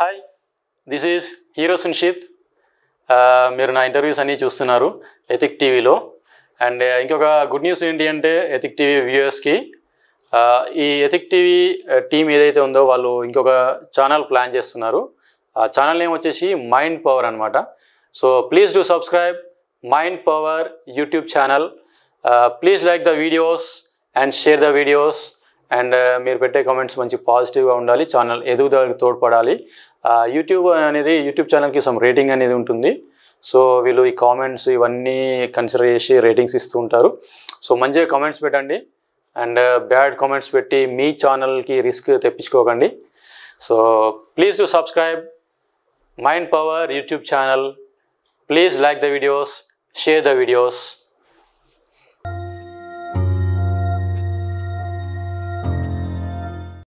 hi this is hero Sunshith మీరు నా interviews అన్నీ చూస్తున్నారు ఎథిక్ టీవీలో అండ్ ఇంకొక గుడ్ న్యూస్ ఏంటి అంటే ఎథిక్ టీవీ వ్యూయర్స్కి ఈ ఎథిక్ టీవీ టీం ఏదైతే ఉందో వాళ్ళు ఇంకొక ఛానల్ ప్లాన్ చేస్తున్నారు ఆ ఛానల్ నేమ్ వచ్చేసి మైండ్ పవర్ అనమాట so please do subscribe mind power YouTube channel please like the videos and share the videos and మీరు పెట్టే కామెంట్స్ మంచి పాజిటివ్గా ఉండాలి ఛానల్ ఎదుగుదలకి తోడ్పడాలి యూట్యూబ్ అనేది యూట్యూబ్ ఛానల్కి సమ్ రేటింగ్ అనేది ఉంటుంది సో వీళ్ళు ఈ కామెంట్స్ ఇవన్నీ కన్సిడర్ చేసి రేటింగ్స్ ఇస్తూ ఉంటారు సో మంచిగా కామెంట్స్ పెట్టండి అండ్ బ్యాడ్ కామెంట్స్ పెట్టి మీ ఛానల్కి రిస్క్ తెప్పించుకోకండి so please to subscribe mind power YouTube channel please like the videos share the videos